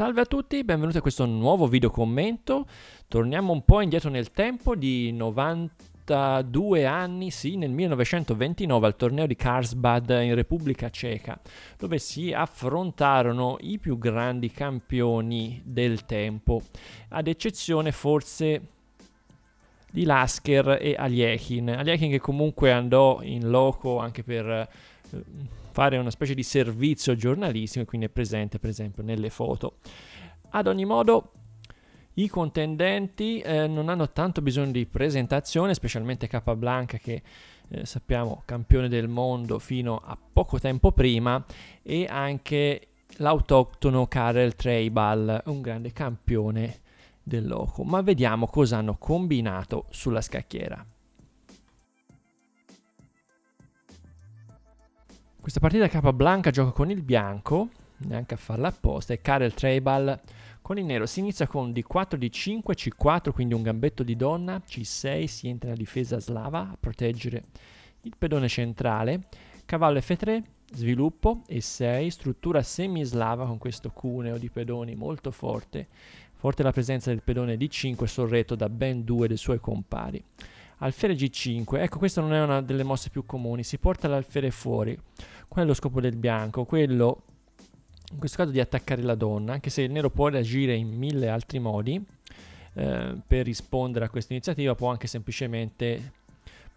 Salve a tutti, benvenuti a questo nuovo video commento. Torniamo un po' indietro nel tempo di 92 anni, sì, nel 1929 al torneo di Karlsbad in Repubblica Ceca, dove si affrontarono i più grandi campioni del tempo, ad eccezione forse di Lasker e Aliechin. Aliechin che comunque andò in loco anche per eh, fare una specie di servizio giornalistico e quindi è presente per esempio nelle foto. Ad ogni modo i contendenti eh, non hanno tanto bisogno di presentazione, specialmente Capablanca che eh, sappiamo campione del mondo fino a poco tempo prima e anche l'autoctono Karel Treibal, un grande campione del loco. Ma vediamo cosa hanno combinato sulla scacchiera. Questa partita capa blanca gioca con il bianco, neanche a farla apposta, e Karel Treibal con il nero. Si inizia con D4, D5, C4, quindi un gambetto di donna, C6, si entra nella difesa slava a proteggere il pedone centrale, cavallo F3, sviluppo E6, struttura semislava con questo cuneo di pedoni molto forte, forte la presenza del pedone D5 sorretto da ben due dei suoi compari. Alfiere G5, ecco questa non è una delle mosse più comuni, si porta l'alfiere fuori, Qual è lo scopo del bianco? Quello, in questo caso, di attaccare la donna, anche se il nero può reagire in mille altri modi. Eh, per rispondere a questa iniziativa può anche semplicemente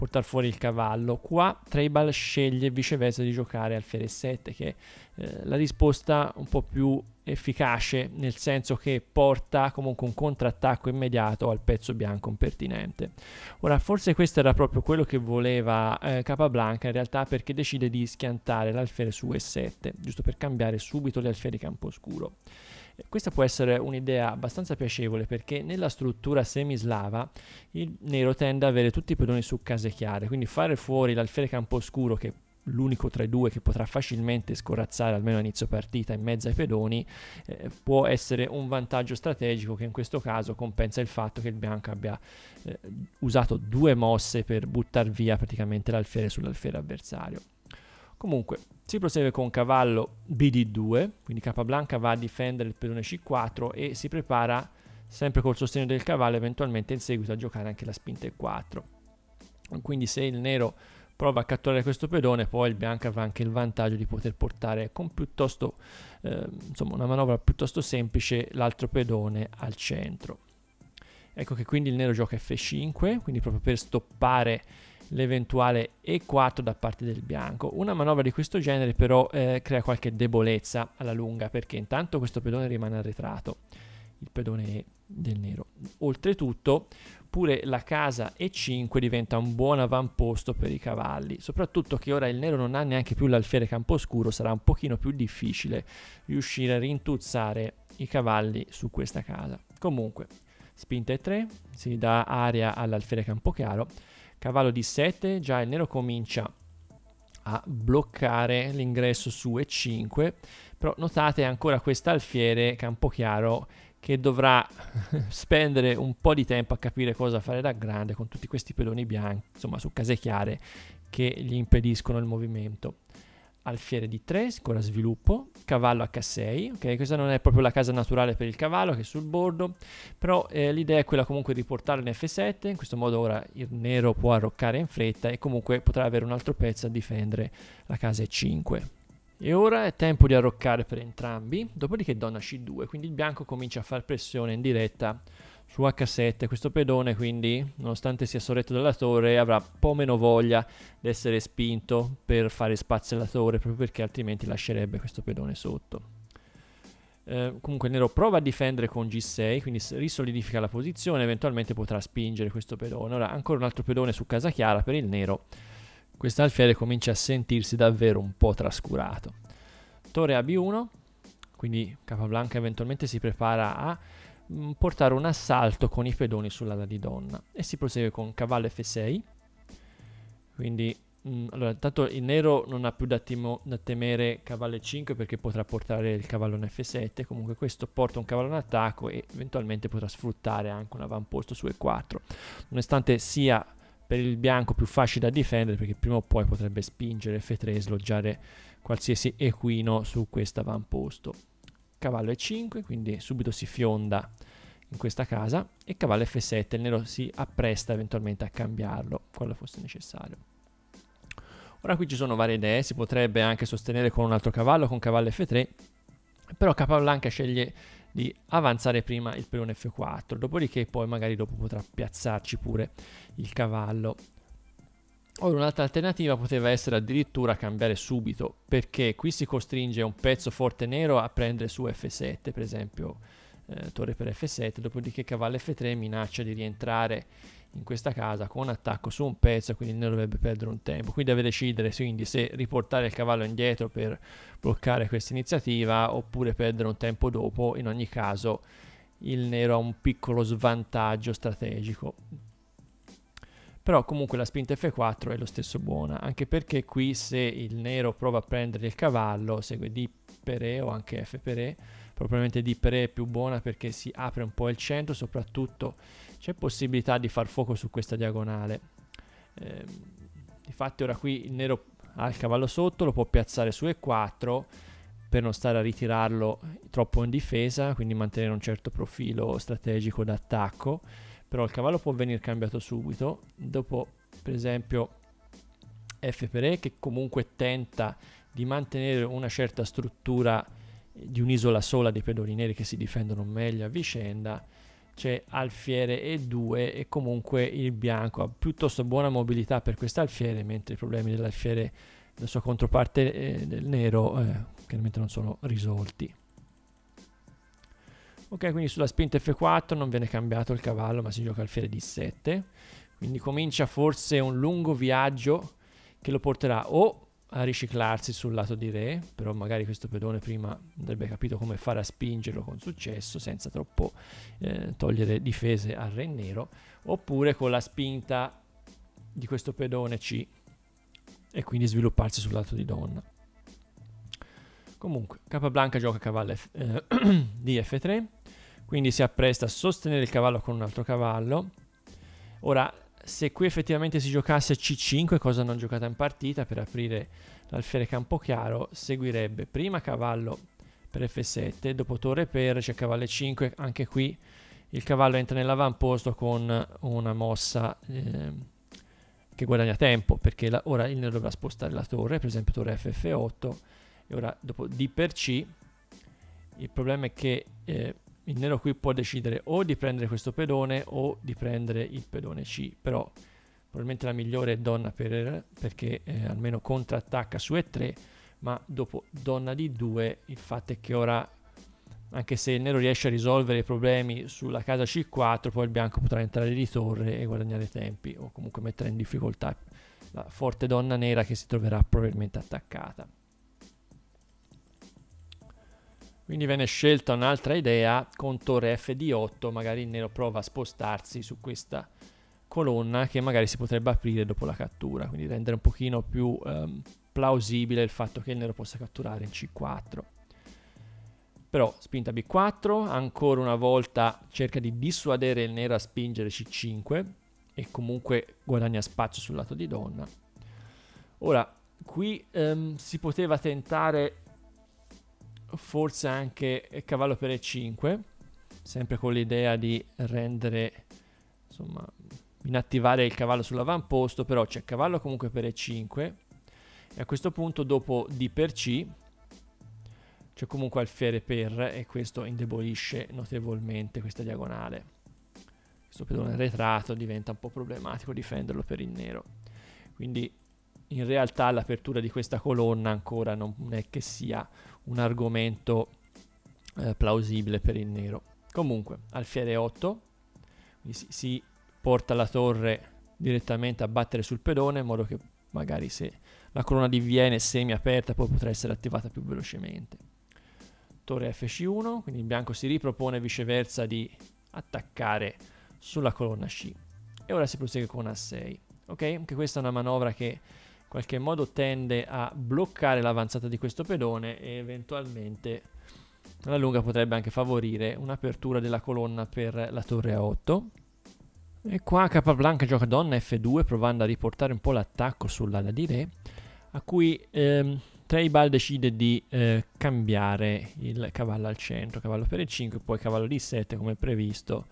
portare fuori il cavallo. Qua Tribal sceglie viceversa di giocare alfiere 7 che è eh, la risposta un po' più efficace nel senso che porta comunque un contrattacco immediato al pezzo bianco impertinente. Ora forse questo era proprio quello che voleva eh, Capablanca in realtà perché decide di schiantare l'alfere su E7 giusto per cambiare subito le alfiere campo scuro. Questa può essere un'idea abbastanza piacevole perché nella struttura semislava il nero tende ad avere tutti i pedoni su case chiare, quindi fare fuori l'alfiere campo scuro che l'unico tra i due che potrà facilmente scorazzare almeno a inizio partita in mezzo ai pedoni eh, può essere un vantaggio strategico che in questo caso compensa il fatto che il bianco abbia eh, usato due mosse per buttare via praticamente l'alfiere sull'alfiere avversario. Comunque, si prosegue con cavallo BD2, quindi Capablanca va a difendere il pedone C4 e si prepara sempre col sostegno del cavallo eventualmente in seguito a giocare anche la spinta E4. Quindi se il nero prova a catturare questo pedone, poi il bianco avrà anche il vantaggio di poter portare con piuttosto, eh, insomma, una manovra piuttosto semplice l'altro pedone al centro. Ecco che quindi il nero gioca F5, quindi proprio per stoppare l'eventuale E4 da parte del bianco. Una manovra di questo genere però eh, crea qualche debolezza alla lunga perché intanto questo pedone rimane arretrato, il pedone E del nero. Oltretutto pure la casa E5 diventa un buon avamposto per i cavalli, soprattutto che ora il nero non ha neanche più l'alfiere camposcuro, sarà un pochino più difficile riuscire a rintuzzare i cavalli su questa casa. Comunque, spinta E3, si dà aria all'alfiere campo chiaro Cavallo di 7, già il nero comincia a bloccare l'ingresso su E5, però notate ancora questo quest'alfiere Campochiaro che dovrà spendere un po' di tempo a capire cosa fare da grande con tutti questi peloni bianchi, insomma su case chiare che gli impediscono il movimento alfiere d 3, ancora sviluppo, cavallo H6, ok? Questa non è proprio la casa naturale per il cavallo che è sul bordo, però eh, l'idea è quella comunque di portarlo in F7, in questo modo ora il nero può arroccare in fretta e comunque potrà avere un altro pezzo a difendere la casa E5. E ora è tempo di arroccare per entrambi, dopodiché donna C2, quindi il bianco comincia a far pressione in diretta su H7 questo pedone quindi nonostante sia sorretto dalla torre avrà un po' meno voglia di essere spinto per fare spazio alla torre proprio perché altrimenti lascerebbe questo pedone sotto eh, comunque il nero prova a difendere con G6 quindi risolidifica la posizione eventualmente potrà spingere questo pedone ora ancora un altro pedone su casa chiara per il nero questo alfiere comincia a sentirsi davvero un po' trascurato torre a B1 quindi Capablanca eventualmente si prepara a Mm, portare un assalto con i pedoni sull'ala di donna. E si prosegue con cavallo F6. Quindi, mh, mm, allora, tanto il nero non ha più da, timo, da temere cavallo E5 perché potrà portare il cavallone F7. Comunque questo porta un cavallo in attacco e eventualmente potrà sfruttare anche un avamposto su E4. Nonostante sia per il bianco più facile da difendere perché prima o poi potrebbe spingere F3 e sloggiare qualsiasi equino su questo avamposto cavallo E5, quindi subito si fionda in questa casa, e cavallo F7, il nero si appresta eventualmente a cambiarlo, qualora fosse necessario. Ora qui ci sono varie idee, si potrebbe anche sostenere con un altro cavallo, con cavallo F3, però Capablanca sceglie di avanzare prima il peone F4, dopodiché poi magari dopo potrà piazzarci pure il cavallo Ora un'altra alternativa poteva essere addirittura cambiare subito, perché qui si costringe un pezzo forte nero a prendere su F7, per esempio eh, torre per F7, dopodiché cavallo F3 minaccia di rientrare in questa casa con attacco su un pezzo, quindi il nero dovrebbe perdere un tempo. Qui deve decidere quindi se riportare il cavallo indietro per bloccare questa iniziativa oppure perdere un tempo dopo, in ogni caso il nero ha un piccolo svantaggio strategico però comunque la spinta F4 è lo stesso buona, anche perché qui se il nero prova a prendere il cavallo, segue D per E o anche F per E, probabilmente D per E è più buona perché si apre un po' il centro, soprattutto c'è possibilità di far fuoco su questa diagonale. Eh, difatti ora qui il nero ha il cavallo sotto, lo può piazzare su E4 per non stare a ritirarlo troppo in difesa, quindi mantenere un certo profilo strategico d'attacco però il cavallo può venire cambiato subito dopo per esempio F per E che comunque tenta di mantenere una certa struttura eh, di un'isola sola dei pedoni neri che si difendono meglio a vicenda c'è alfiere E2 e comunque il bianco ha piuttosto buona mobilità per quest'alfiere mentre i problemi dell'alfiere della sua controparte eh, del nero eh, chiaramente non sono risolti Ok, quindi sulla spinta F4 non viene cambiato il cavallo, ma si gioca alfiere D7. Quindi comincia forse un lungo viaggio che lo porterà o a riciclarsi sul lato di re, però magari questo pedone prima andrebbe capito come fare a spingerlo con successo, senza troppo eh, togliere difese al re nero, oppure con la spinta di questo pedone C e quindi svilupparsi sul lato di donna. Comunque, Capablanca gioca cavallo F eh, di F3, quindi si appresta a sostenere il cavallo con un altro cavallo. Ora, se qui effettivamente si giocasse C5, cosa non giocata in partita, per aprire l'alfiere Campochiaro, seguirebbe prima cavallo per F7, dopo torre per, c'è cioè cavallo E5, anche qui il cavallo entra nell'avamposto con una mossa eh, che guadagna tempo, perché la, ora il nero dovrà spostare la torre, per esempio torre FF8, e ora dopo D per C, il problema è che eh, il nero qui può decidere o di prendere questo pedone o di prendere il pedone C, però probabilmente la migliore è donna per, perché eh, almeno contrattacca su E3, ma dopo donna di 2 il fatto è che ora, anche se il nero riesce a risolvere i problemi sulla casa C4, poi il bianco potrà entrare di torre e guadagnare tempi o comunque mettere in difficoltà la forte donna nera che si troverà probabilmente attaccata. Quindi viene scelta un'altra idea con torre f di 8, magari il nero prova a spostarsi su questa colonna che magari si potrebbe aprire dopo la cattura, quindi rendere un pochino più ehm, plausibile il fatto che il nero possa catturare in c4. Però spinta b4, ancora una volta cerca di dissuadere il nero a spingere c5 e comunque guadagna spazio sul lato di donna. Ora, qui ehm, si poteva tentare forse anche eh, cavallo per E5, sempre con l'idea di rendere, insomma, inattivare il cavallo sull'avamposto, però c'è cavallo comunque per E5 e a questo punto dopo D per C c'è comunque alfiere per e questo indebolisce notevolmente questa diagonale. Questo pedone arretrato diventa un po' problematico difenderlo per il nero. Quindi in realtà l'apertura di questa colonna ancora non è che sia un argomento eh, plausibile per il nero. Comunque, alfiere 8, si, si, porta la torre direttamente a battere sul pedone in modo che magari se la colonna diviene semi aperta poi potrà essere attivata più velocemente. Torre fc1, quindi il bianco si ripropone viceversa di attaccare sulla colonna c. E ora si prosegue con a6. Ok, anche questa è una manovra che qualche modo tende a bloccare l'avanzata di questo pedone e eventualmente alla lunga potrebbe anche favorire un'apertura della colonna per la torre a 8. E qua Capablanca gioca donna F2 provando a riportare un po' l'attacco sull'ala di re, a cui ehm, Treibal decide di eh, cambiare il cavallo al centro, cavallo per E5 poi cavallo D7 come previsto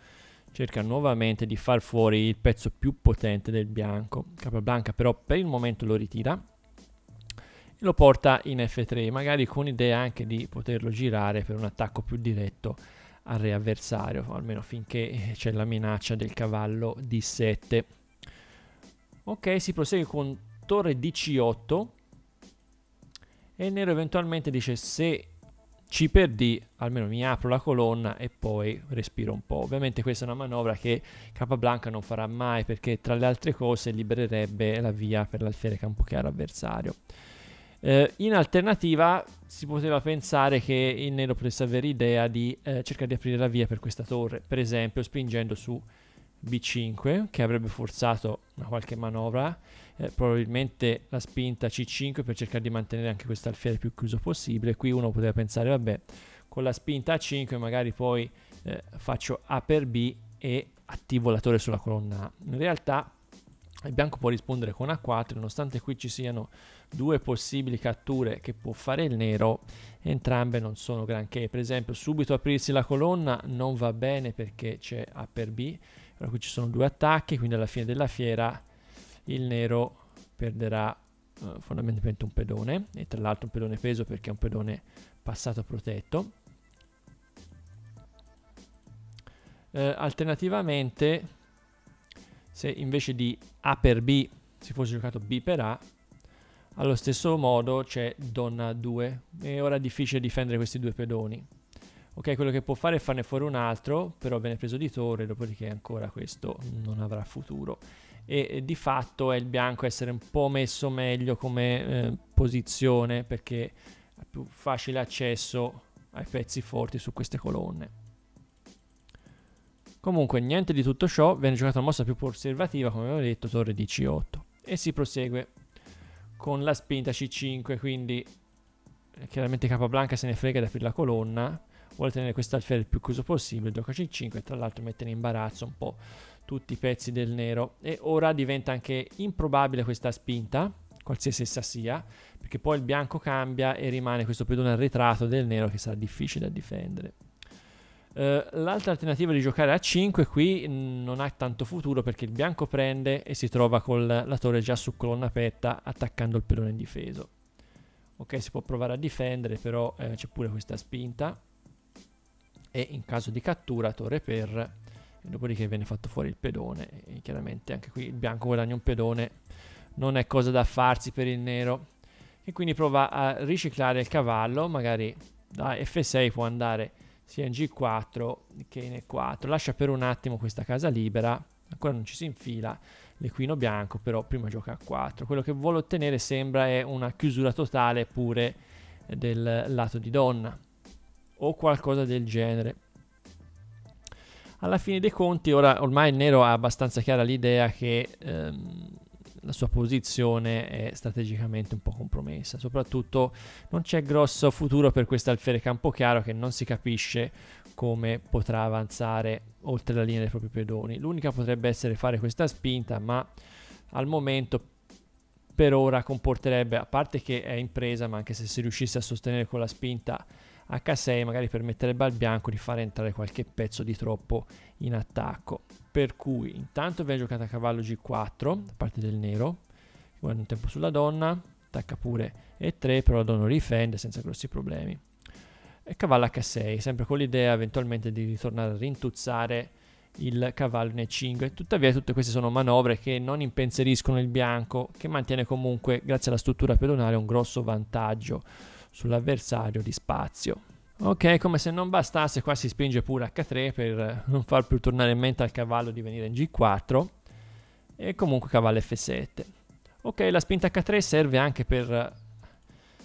cerca nuovamente di far fuori il pezzo più potente del bianco. Capablanca però per il momento lo ritira e lo porta in F3, magari con idea anche di poterlo girare per un attacco più diretto al re avversario, almeno finché eh, c'è la minaccia del cavallo D7. Ok, si prosegue con torre D8 e nero eventualmente dice se ci per D, almeno mi apro la colonna e poi respiro un po'. Ovviamente questa è una manovra che Capablanca non farà mai perché tra le altre cose libererebbe la via per l'alfiere campochiaro avversario. Eh, in alternativa si poteva pensare che il nero potesse avere idea di eh, cercare di aprire la via per questa torre, per esempio spingendo su B5 che avrebbe forzato una qualche manovra eh, probabilmente la spinta C5 per cercare di mantenere anche questo alfiere più chiuso possibile. Qui uno poteva pensare, vabbè, con la spinta A5 magari poi eh, faccio A per B e attivo l'attore sulla colonna A. In realtà il bianco può rispondere con A4, nonostante qui ci siano due possibili catture che può fare il nero, entrambe non sono granché. Per esempio, subito aprirsi la colonna non va bene perché c'è A per B, però qui ci sono due attacchi, quindi alla fine della fiera il nero perderà eh, fondamentalmente un pedone e tra l'altro un pedone peso perché è un pedone passato protetto eh, alternativamente se invece di A per B si fosse giocato B per A allo stesso modo c'è donna 2 e ora è difficile difendere questi due pedoni ok quello che può fare è farne fuori un altro però viene preso di torre dopodiché ancora questo non avrà futuro e di fatto è il bianco essere un po' messo meglio come eh, posizione perché ha più facile accesso ai pezzi forti su queste colonne. Comunque niente di tutto ciò, viene giocata una mossa più conservativa come avevo detto, torre di C8 e si prosegue con la spinta C5 quindi eh, chiaramente Capablanca se ne frega di aprire la colonna vuole tenere questa alfiere il più chiuso possibile gioca C5 e tra l'altro mette in imbarazzo un po' tutti i pezzi del nero e ora diventa anche improbabile questa spinta, qualsiasi essa sia, perché poi il bianco cambia e rimane questo pedone arretrato del nero che sarà difficile da difendere. Uh, l'altra alternativa di giocare a 5 qui non ha tanto futuro perché il bianco prende e si trova con la torre già su colonna aperta attaccando il pedone indifeso. Ok, si può provare a difendere, però eh, c'è pure questa spinta. E in caso di cattura, torre per dopodiché viene fatto fuori il pedone e chiaramente anche qui il bianco guadagna un pedone non è cosa da farsi per il nero e quindi prova a riciclare il cavallo magari da F6 può andare sia in G4 che in E4 lascia per un attimo questa casa libera ancora non ci si infila l'equino bianco però prima gioca a 4 quello che vuole ottenere sembra è una chiusura totale pure del lato di donna o qualcosa del genere alla fine dei conti, ora ormai nero ha abbastanza chiara l'idea che ehm, la sua posizione è strategicamente un po' compromessa. Soprattutto non c'è grosso futuro per questa Alfiere Campochiaro che non si capisce come potrà avanzare oltre la linea dei propri pedoni. L'unica potrebbe essere fare questa spinta, ma al momento per ora comporterebbe, a parte che è in presa, ma anche se si riuscisse a sostenere con la spinta H6 magari permetterebbe al bianco di fare entrare qualche pezzo di troppo in attacco. Per cui intanto viene giocata a cavallo G4 da parte del nero, guarda un tempo sulla donna, attacca pure E3, però la donna difende senza grossi problemi. E cavallo H6, sempre con l'idea eventualmente di ritornare a rintuzzare il cavallo in E5. Tuttavia tutte queste sono manovre che non impensieriscono il bianco, che mantiene comunque, grazie alla struttura pedonale, un grosso vantaggio sull'avversario di spazio. Ok, come se non bastasse, qua si spinge pure H3 per non far più tornare in mente al cavallo di venire in G4 e comunque cavallo F7. Ok, la spinta H3 serve anche per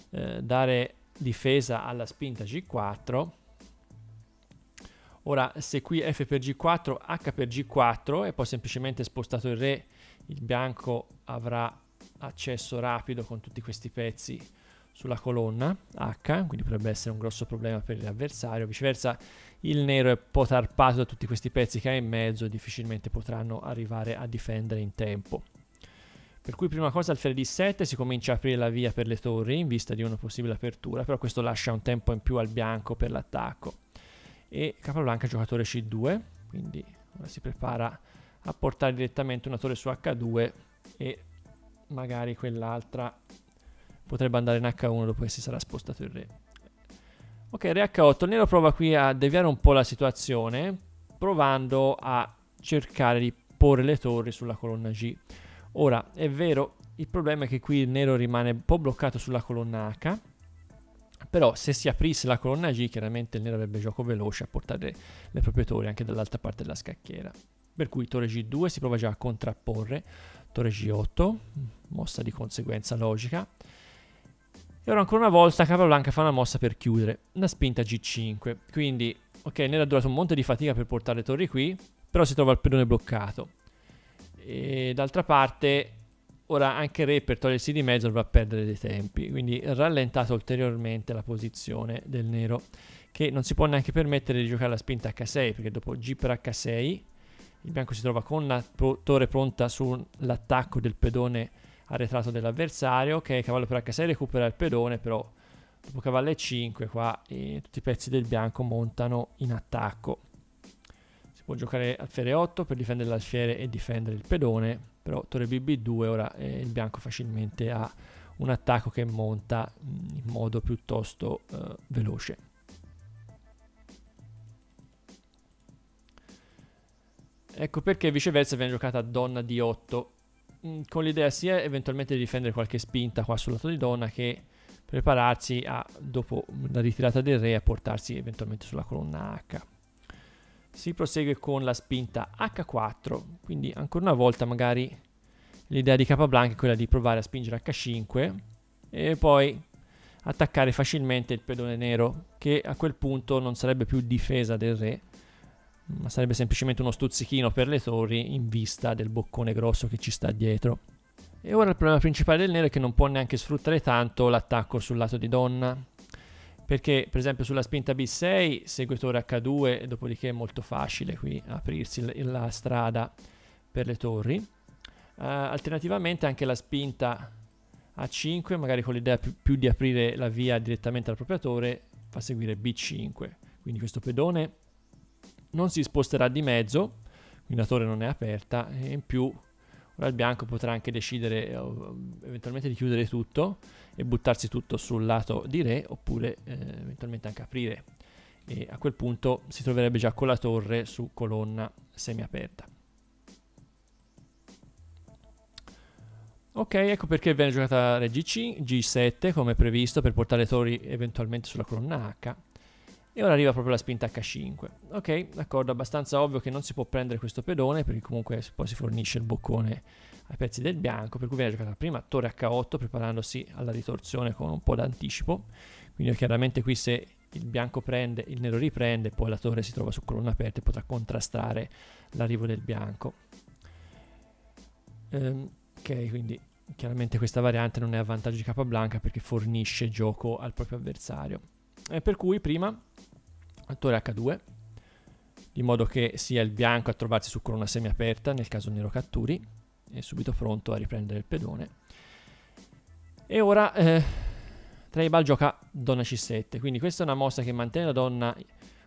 eh, dare difesa alla spinta G4. Ora, se qui F per G4, H per G4 e poi semplicemente spostato il re, il bianco avrà accesso rapido con tutti questi pezzi sulla colonna H, quindi potrebbe essere un grosso problema per l'avversario. Viceversa, il nero è potarpato da tutti questi pezzi che ha in mezzo e difficilmente potranno arrivare a difendere in tempo. Per cui prima cosa al alfiere di 7 si comincia a aprire la via per le torri in vista di una possibile apertura, però questo lascia un tempo in più al bianco per l'attacco. E capablanca giocatore C2, quindi ora si prepara a portare direttamente una torre su H2 e magari quell'altra potrebbe andare in H1 dopo che si sarà spostato il re. Ok, re H8, il nero prova qui a deviare un po' la situazione, provando a cercare di porre le torri sulla colonna G. Ora, è vero, il problema è che qui il nero rimane un po' bloccato sulla colonna H, però se si aprisse la colonna G, chiaramente il nero avrebbe gioco veloce a portare le proprie torri anche dall'altra parte della scacchiera. Per cui torre G2 si prova già a contrapporre, torre G8, mossa di conseguenza logica, e ora ancora una volta Capablanca fa una mossa per chiudere, una spinta G5. Quindi, ok, Nera ha durato un monte di fatica per portare le torri qui, però si trova il pedone bloccato. E d'altra parte, ora anche Re per togliersi di mezzo va a perdere dei tempi, quindi rallentata ulteriormente la posizione del Nero, che non si può neanche permettere di giocare la spinta H6, perché dopo G per H6 il bianco si trova con la torre pronta sull'attacco del pedone arretrato dell'avversario. Ok, cavallo per H6 recupera il pedone, però dopo cavallo E5 qua eh, tutti i pezzi del bianco montano in attacco. Si può giocare alfiere 8 per difendere l'alfiere e difendere il pedone, però torre BB2 ora eh, il bianco facilmente ha un attacco che monta mm, in modo piuttosto eh, veloce. Ecco perché viceversa viene giocata donna di 8 Mm, con l'idea sia eventualmente di difendere qualche spinta qua sul lato di donna che prepararsi a, dopo la ritirata del re a portarsi eventualmente sulla colonna H. Si prosegue con la spinta H4, quindi ancora una volta magari l'idea di Capablanca è quella di provare a spingere H5 e poi attaccare facilmente il pedone nero che a quel punto non sarebbe più difesa del re ma sarebbe semplicemente uno stuzzichino per le torri in vista del boccone grosso che ci sta dietro. E ora il problema principale del nero è che non può neanche sfruttare tanto l'attacco sul lato di donna, perché per esempio sulla spinta B6, seguitore H2, dopodiché è molto facile qui aprirsi la strada per le torri. Uh, alternativamente anche la spinta A5, magari con l'idea più, di aprire la via direttamente al proprio torre, fa seguire B5. Quindi questo pedone non si sposterà di mezzo, quindi la torre non è aperta e in più ora il bianco potrà anche decidere eh, eventualmente di chiudere tutto e buttarsi tutto sul lato di re oppure eh, eventualmente anche aprire e a quel punto si troverebbe già con la torre su colonna semiaperta. Ok, ecco perché viene giocata re G7 come previsto per portare le torri eventualmente sulla colonna H e ora arriva proprio la spinta H5. Ok, d'accordo, abbastanza ovvio che non si può prendere questo pedone perché comunque poi si fornisce il boccone ai pezzi del bianco, per cui viene giocata prima torre H8 preparandosi alla ritorsione con un po' d'anticipo. Quindi chiaramente qui se il bianco prende, il nero riprende, poi la torre si trova su colonna aperta e potrà contrastare l'arrivo del bianco. Ehm, ok, quindi chiaramente questa variante non è a vantaggio di Capablanca perché fornisce gioco al proprio avversario. Eh, per cui prima attore H2 di modo che sia il bianco a trovarsi su corona semiaperta nel caso nero catturi è subito pronto a riprendere il pedone e ora eh, Traibal gioca donna c7 quindi questa è una mossa che mantiene la donna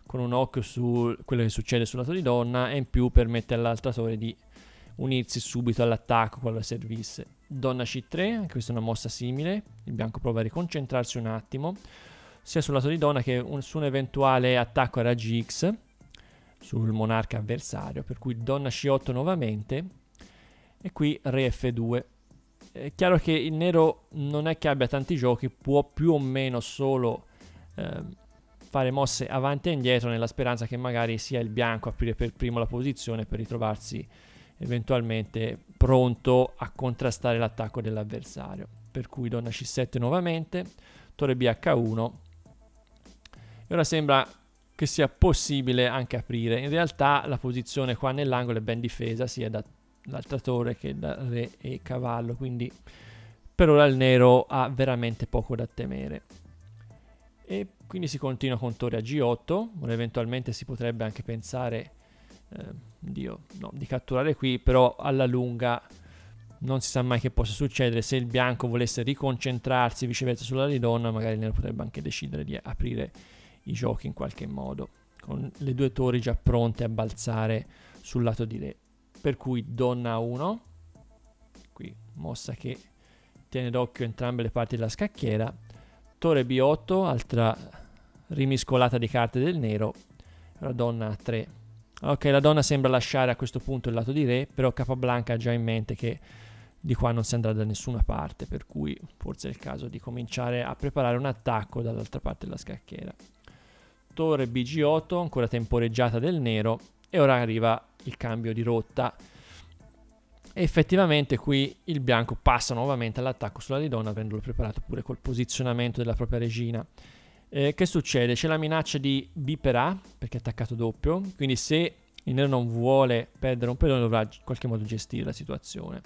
con un occhio su quello che succede sul lato di donna e in più permette all'altratore di unirsi subito all'attacco quando servisse donna c3 anche questa è una mossa simile il bianco prova a riconcentrarsi un attimo sia sul lato di donna che un, su un eventuale attacco a raggi X sul monarca avversario, per cui donna C8 nuovamente e qui re F2. È chiaro che il nero non è che abbia tanti giochi, può più o meno solo eh, fare mosse avanti e indietro nella speranza che magari sia il bianco a aprire per primo la posizione per ritrovarsi eventualmente pronto a contrastare l'attacco dell'avversario. Per cui donna C7 nuovamente, torre bh 1 e ora sembra che sia possibile anche aprire. In realtà la posizione qua nell'angolo è ben difesa sia da, dall'altratore che da re e cavallo, quindi per ora il nero ha veramente poco da temere. E quindi si continua con torre a G8, ora eventualmente si potrebbe anche pensare eh, Dio, no, di catturare qui, però alla lunga non si sa mai che possa succedere. Se il bianco volesse riconcentrarsi viceversa sulla ridonna, magari il nero potrebbe anche decidere di aprire i giochi in qualche modo, con le due torri già pronte a balzare sul lato di re. Per cui donna 1, qui mossa che tiene d'occhio entrambe le parti della scacchiera, torre B8, altra rimiscolata di carte del nero, la donna 3 Ok, la donna sembra lasciare a questo punto il lato di re, però Capablanca ha già in mente che di qua non si andrà da nessuna parte, per cui forse è il caso di cominciare a preparare un attacco dall'altra parte della scacchiera. Torre BG8, ancora temporeggiata del nero, e ora arriva il cambio di rotta. E effettivamente qui il bianco passa nuovamente all'attacco sulla ridonna, avendolo preparato pure col posizionamento della propria regina. Eh, che succede? C'è la minaccia di B per A, perché è attaccato doppio, quindi se il nero non vuole perdere un pedone dovrà in qualche modo gestire la situazione.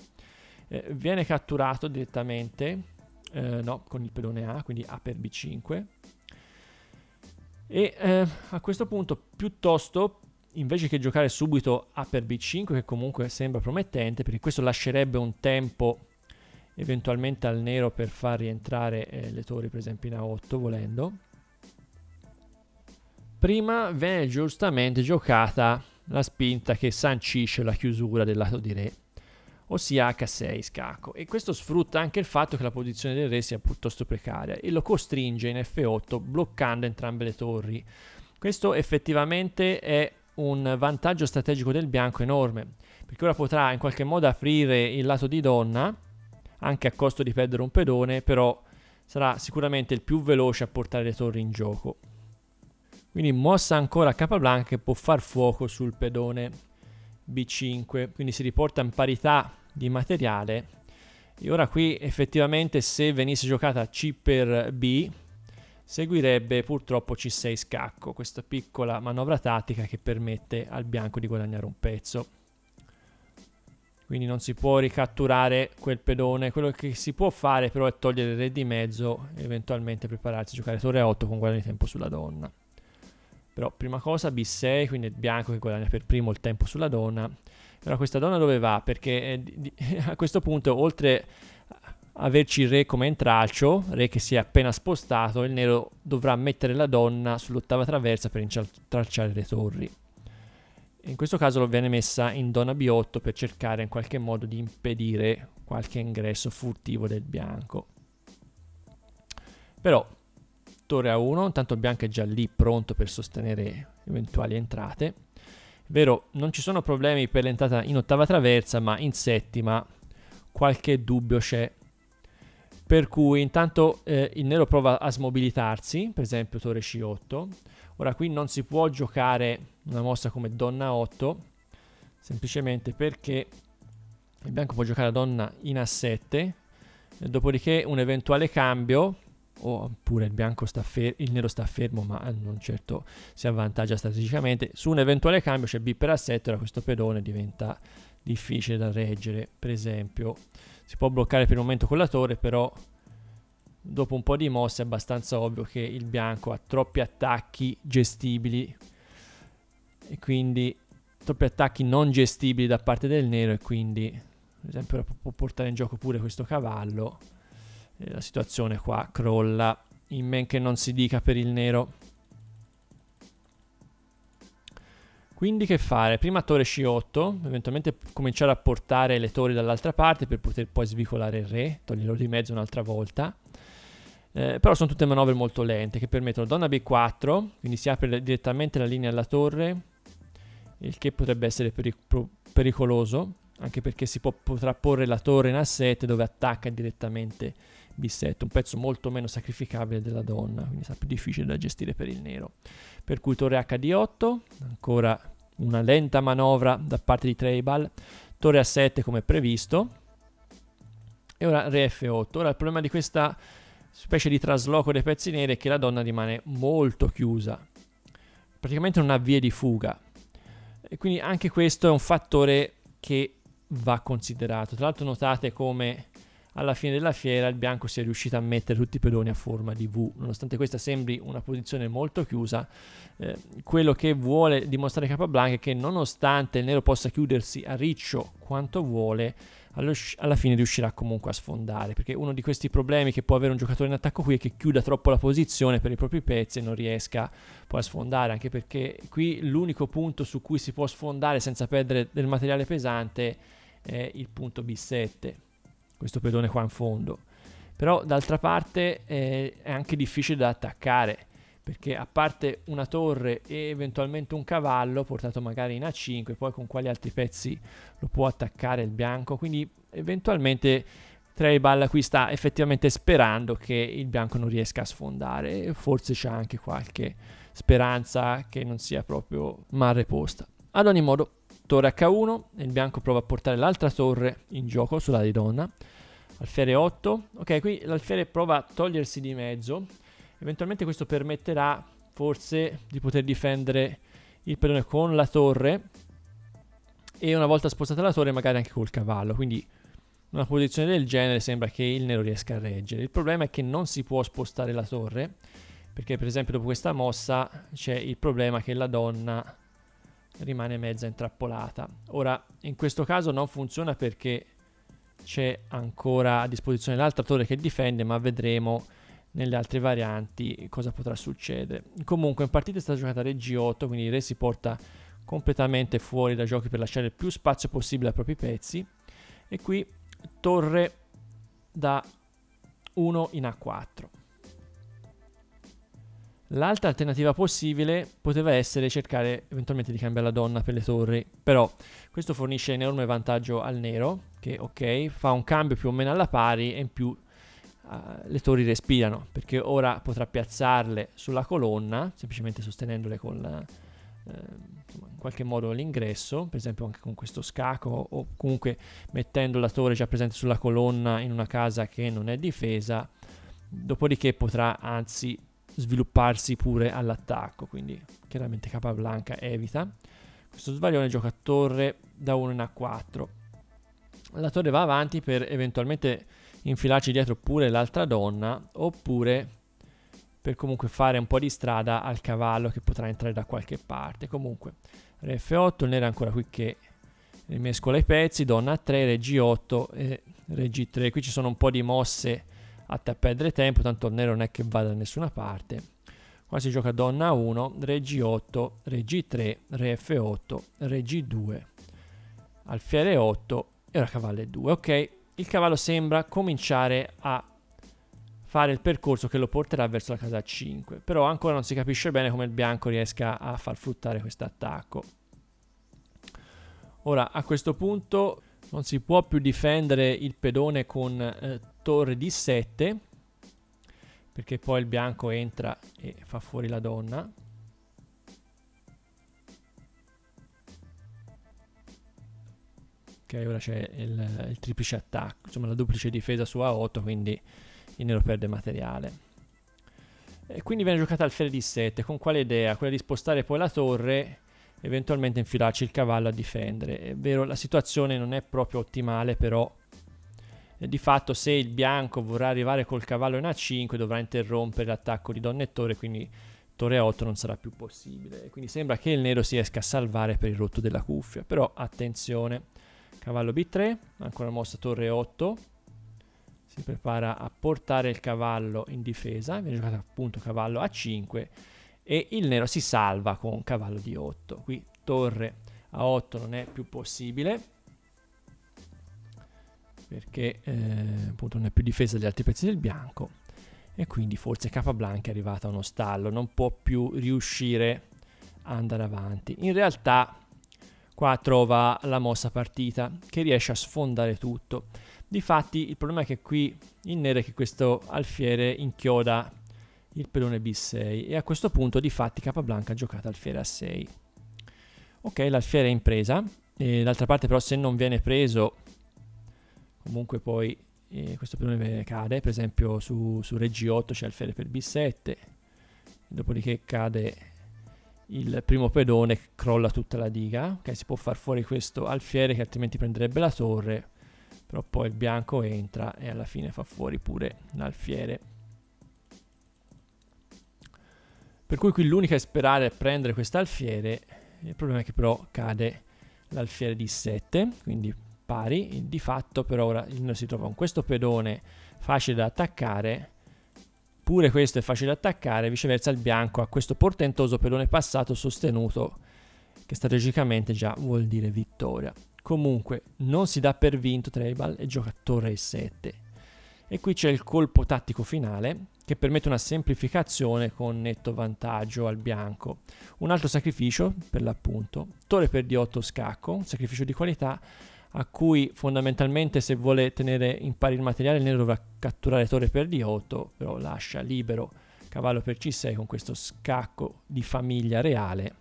Eh, viene catturato direttamente, eh, no, con il pedone A, quindi A per B5, e eh, a questo punto, piuttosto, invece che giocare subito A per B5, che comunque sembra promettente, perché questo lascerebbe un tempo eventualmente al nero per far rientrare eh, le torri, per esempio, in A8 volendo. Prima viene giustamente giocata la spinta che sancisce la chiusura del lato di re ossia H6 scacco e questo sfrutta anche il fatto che la posizione del re sia piuttosto precaria e lo costringe in F8 bloccando entrambe le torri. Questo effettivamente è un vantaggio strategico del bianco enorme, perché ora potrà in qualche modo aprire il lato di donna, anche a costo di perdere un pedone, però sarà sicuramente il più veloce a portare le torri in gioco. Quindi mossa ancora a Capablanca che può far fuoco sul pedone B5, quindi si riporta in parità di materiale. E ora qui effettivamente se venisse giocata C per B seguirebbe purtroppo C6 scacco, questa piccola manovra tattica che permette al bianco di guadagnare un pezzo. Quindi non si può ricatturare quel pedone, quello che si può fare però è togliere il re di mezzo e eventualmente prepararsi a giocare torre 8 con guadagno di tempo sulla donna. Però prima cosa B6, quindi è bianco che guadagna per primo il tempo sulla donna allora questa donna dove va? Perché eh, a questo punto, oltre averci il re come intralcio, re che si è appena spostato, il nero dovrà mettere la donna sull'ottava traversa per intralciare le torri. In questo caso lo viene messa in donna B8 per cercare in qualche modo di impedire qualche ingresso furtivo del bianco. Però torre A1, intanto il bianco è già lì pronto per sostenere eventuali entrate. Vero, non ci sono problemi per l'entrata in ottava traversa, ma in settima qualche dubbio c'è. Per cui intanto eh, il nero prova a smobilitarsi, per esempio torre c8. Ora qui non si può giocare una mossa come donna 8, semplicemente perché il bianco può giocare la donna in a7, dopodiché un eventuale cambio oppure il bianco sta fermo, il nero sta fermo ma non certo si avvantaggia strategicamente. Su un eventuale cambio c'è B per assetto, allora questo pedone diventa difficile da reggere, per esempio si può bloccare per il momento con la torre, però dopo un po' di mosse è abbastanza ovvio che il bianco ha troppi attacchi gestibili e quindi troppi attacchi non gestibili da parte del nero e quindi per esempio può portare in gioco pure questo cavallo eh, la situazione qua crolla in men che non si dica per il nero quindi che fare? prima torre c8 eventualmente cominciare a portare le torri dall'altra parte per poter poi svicolare il re toglierlo di mezzo un'altra volta eh, però sono tutte manovre molto lente che permettono donna b4 quindi si apre direttamente la linea alla torre il che potrebbe essere pericoloso anche perché si può, potrà porre la torre in a7 dove attacca direttamente Bissetto, un pezzo molto meno sacrificabile della donna, quindi sarà più difficile da gestire per il nero. Per cui torre HD8, ancora una lenta manovra da parte di Treibal, torre A7 come previsto, e ora re F8. Ora il problema di questa specie di trasloco dei pezzi neri è che la donna rimane molto chiusa, praticamente non ha vie di fuga. E quindi anche questo è un fattore che va considerato. Tra l'altro notate come alla fine della fiera il bianco si è riuscito a mettere tutti i pedoni a forma di V. Nonostante questa sembri una posizione molto chiusa, eh, quello che vuole dimostrare Capablanca è che nonostante il nero possa chiudersi a riccio quanto vuole, alla fine riuscirà comunque a sfondare, perché uno di questi problemi che può avere un giocatore in attacco qui è che chiuda troppo la posizione per i propri pezzi e non riesca poi a sfondare, anche perché qui l'unico punto su cui si può sfondare senza perdere del materiale pesante è il punto B7 questo pedone qua in fondo. Però d'altra parte eh, è anche difficile da attaccare, perché a parte una torre e eventualmente un cavallo portato magari in A5, poi con quali altri pezzi lo può attaccare il bianco, quindi eventualmente Treibal qui sta effettivamente sperando che il bianco non riesca a sfondare, forse c'è anche qualche speranza che non sia proprio mal reposta. Ad ogni modo torre H1 e il bianco prova a portare l'altra torre in gioco sulla di donna. Alfiere 8. Ok, qui l'alfiere prova a togliersi di mezzo. Eventualmente questo permetterà forse di poter difendere il pedone con la torre e una volta spostata la torre magari anche col cavallo. Quindi una posizione del genere sembra che il nero riesca a reggere. Il problema è che non si può spostare la torre perché per esempio dopo questa mossa c'è il problema che la donna rimane mezza intrappolata. Ora, in questo caso non funziona perché c'è ancora a disposizione l'altra torre che difende, ma vedremo nelle altre varianti cosa potrà succedere. Comunque in partita è stata giocata re G8, quindi il re si porta completamente fuori dai giochi per lasciare il più spazio possibile ai propri pezzi. E qui torre da 1 in A4. L'altra alternativa possibile poteva essere cercare eventualmente di cambiare la donna per le torri, però questo fornisce enorme vantaggio al nero, che ok, fa un cambio più o meno alla pari e in più uh, le torri respirano, perché ora potrà piazzarle sulla colonna, semplicemente sostenendole con la, eh, in qualche modo l'ingresso, per esempio anche con questo scacco o comunque mettendo la torre già presente sulla colonna in una casa che non è difesa, dopodiché potrà anzi svilupparsi pure all'attacco, quindi chiaramente Capablanca evita. Questo sbaglione gioca a torre da 1 in A4. La torre va avanti per eventualmente infilarci dietro pure l'altra donna, oppure per comunque fare un po' di strada al cavallo che potrà entrare da qualche parte. Comunque, re F8, il nero è ancora qui che mescola i pezzi, donna a 3, re G8 e re G3. Qui ci sono un po' di mosse a te a perdere tempo, tanto il nero non è che vada da nessuna parte. Qua si gioca donna 1, re g8, re g3, re f8, re g2, alfiere 8 e ora cavallo 2. Ok, il cavallo sembra cominciare a fare il percorso che lo porterà verso la casa 5, però ancora non si capisce bene come il bianco riesca a far fruttare questo attacco. Ora, a questo punto non si può più difendere il pedone con eh, torre di 7 perché poi il bianco entra e fa fuori la donna ok ora c'è il, il, triplice attacco insomma la duplice difesa su A8 quindi il nero perde materiale e quindi viene giocata alfiere di 7 con quale idea? quella di spostare poi la torre eventualmente infilarci il cavallo a difendere è vero la situazione non è proprio ottimale però eh, di fatto se il bianco vorrà arrivare col cavallo in A5 dovrà interrompere l'attacco di Don e Torre, quindi Torre 8 non sarà più possibile. Quindi sembra che il nero si riesca a salvare per il rotto della cuffia, però attenzione, cavallo B3, ancora mossa Torre 8, si prepara a portare il cavallo in difesa, viene giocato appunto cavallo A5 e il nero si salva con cavallo D8, qui Torre A8 non è più possibile perché eh, appunto non è più difesa degli altri pezzi del bianco e quindi forse Capablanca è arrivata a uno stallo, non può più riuscire ad andare avanti. In realtà qua trova la mossa partita che riesce a sfondare tutto. Difatti il problema è che qui il nero è che questo alfiere inchioda il pedone B6 e a questo punto difatti Capablanca ha giocato alfiere A6. Ok, l'alfiere è in presa, D'altra parte però se non viene preso comunque poi eh, questo pedone cade, per esempio su, su Re 8 c'è alfiere per B7, dopodiché cade il primo pedone, crolla tutta la diga, ok? Si può far fuori questo alfiere che altrimenti prenderebbe la torre, però poi il bianco entra e alla fine fa fuori pure l'alfiere. Per cui qui l'unica è sperare è prendere questo alfiere, il problema è che però cade l'alfiere di 7, quindi pari, di fatto per ora si trova con questo pedone facile da attaccare, pure questo è facile da attaccare, viceversa il bianco ha questo portentoso pedone passato sostenuto che strategicamente già vuol dire vittoria. Comunque non si dà per vinto Trebal e gioca torre e 7. E qui c'è il colpo tattico finale che permette una semplificazione con netto vantaggio al bianco. Un altro sacrificio, per l'appunto, torre per d8 scacco, un sacrificio di qualità a cui fondamentalmente se vuole tenere in pari il materiale il nero dovrà catturare torre per d8, però lascia libero cavallo per c6 con questo scacco di famiglia reale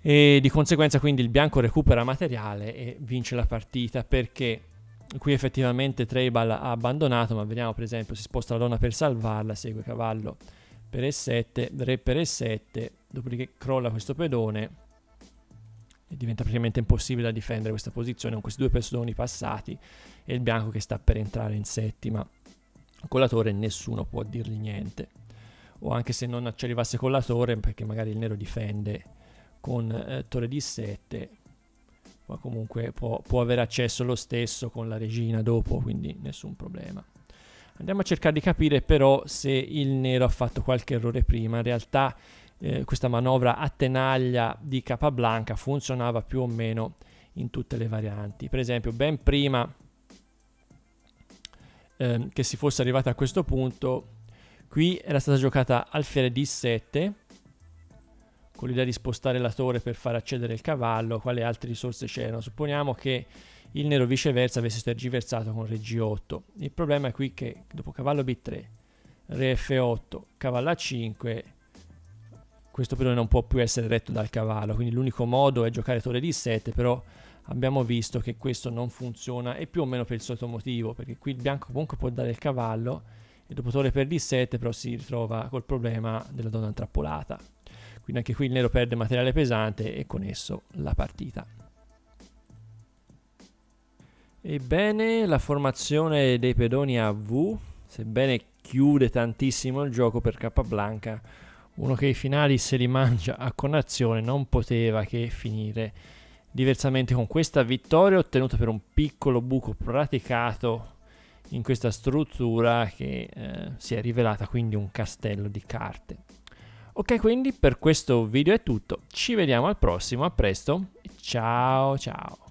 e di conseguenza quindi il bianco recupera materiale e vince la partita perché qui effettivamente Treibal ha abbandonato ma vediamo per esempio si sposta la donna per salvarla, segue cavallo per e7, re per e7, dopodiché crolla questo pedone diventa praticamente impossibile da difendere questa posizione con questi due pestoni passati e il bianco che sta per entrare in settima con la torre nessuno può dirgli niente o anche se non ci arrivasse con la torre perché magari il nero difende con eh, torre di 7 ma comunque può, può avere accesso lo stesso con la regina dopo quindi nessun problema andiamo a cercare di capire però se il nero ha fatto qualche errore prima in realtà eh, questa manovra a tenaglia di Capablanca funzionava più o meno in tutte le varianti. Per esempio, ben prima eh, che si fosse arrivati a questo punto, qui era stata giocata alfiere D7 con l'idea di spostare la torre per far accedere il cavallo, quali altre risorse c'erano. Supponiamo che il nero viceversa avesse tergiversato con re G8. Il problema è qui che dopo cavallo B3, re F8, cavallo A5 questo pilone non può più essere retto dal cavallo, quindi l'unico modo è giocare torre D7, però abbiamo visto che questo non funziona e più o meno per il solito motivo, perché qui il bianco comunque può dare il cavallo e dopo torre per D7 però si ritrova col problema della donna intrappolata. Quindi anche qui il nero perde materiale pesante e con esso la partita. Ebbene, la formazione dei pedoni a V, sebbene chiude tantissimo il gioco per Capablanca, uno che i finali se li mangia a colazione non poteva che finire diversamente con questa vittoria ottenuta per un piccolo buco praticato in questa struttura che eh, si è rivelata quindi un castello di carte. Ok, quindi per questo video è tutto, ci vediamo al prossimo, a presto, ciao ciao!